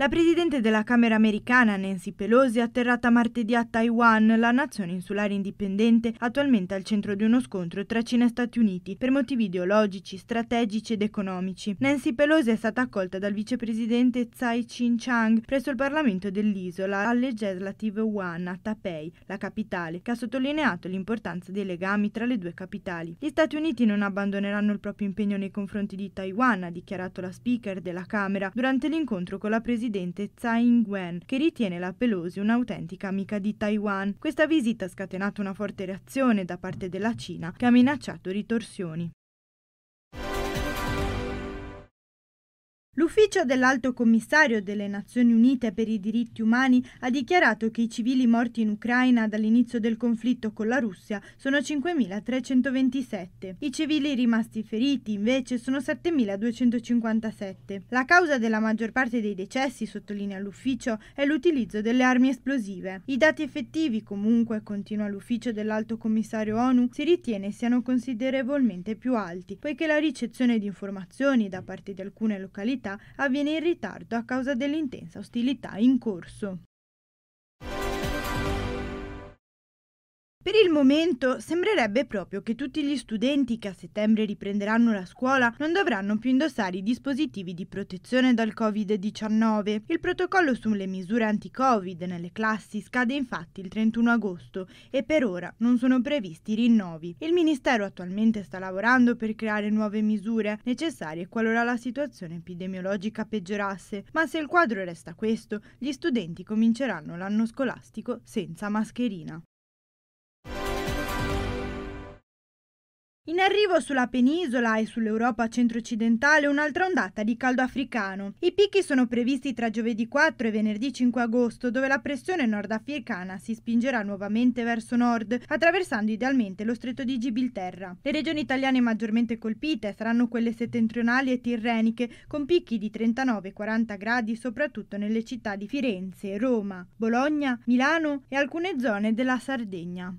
La presidente della Camera americana Nancy Pelosi, è atterrata martedì a Taiwan, la nazione insulare indipendente attualmente al centro di uno scontro tra Cina e Stati Uniti per motivi ideologici, strategici ed economici. Nancy Pelosi è stata accolta dal vicepresidente Tsai Ching-chang presso il Parlamento dell'isola al Legislative One a Taipei, la capitale, che ha sottolineato l'importanza dei legami tra le due capitali. Gli Stati Uniti non abbandoneranno il proprio impegno nei confronti di Taiwan, ha dichiarato la speaker della Camera durante l'incontro con la presidente presidente Tsai Ing-wen, che ritiene la Pelosi un'autentica amica di Taiwan. Questa visita ha scatenato una forte reazione da parte della Cina, che ha minacciato ritorsioni. L'ufficio dell'Alto Commissario delle Nazioni Unite per i diritti umani ha dichiarato che i civili morti in Ucraina dall'inizio del conflitto con la Russia sono 5.327. I civili rimasti feriti invece sono 7.257. La causa della maggior parte dei decessi, sottolinea l'ufficio, è l'utilizzo delle armi esplosive. I dati effettivi comunque, continua l'ufficio dell'Alto Commissario ONU, si ritiene siano considerevolmente più alti, poiché la ricezione di informazioni da parte di alcune località avviene in ritardo a causa dell'intensa ostilità in corso. Per il momento sembrerebbe proprio che tutti gli studenti che a settembre riprenderanno la scuola non dovranno più indossare i dispositivi di protezione dal Covid-19. Il protocollo sulle misure anti-Covid nelle classi scade infatti il 31 agosto e per ora non sono previsti rinnovi. Il Ministero attualmente sta lavorando per creare nuove misure necessarie qualora la situazione epidemiologica peggiorasse, ma se il quadro resta questo, gli studenti cominceranno l'anno scolastico senza mascherina. In arrivo sulla penisola e sull'Europa centro-occidentale un'altra ondata di caldo africano. I picchi sono previsti tra giovedì 4 e venerdì 5 agosto, dove la pressione nordafricana si spingerà nuovamente verso nord, attraversando idealmente lo stretto di Gibilterra. Le regioni italiane maggiormente colpite saranno quelle settentrionali e tirreniche, con picchi di 39-40 gradi soprattutto nelle città di Firenze, Roma, Bologna, Milano e alcune zone della Sardegna.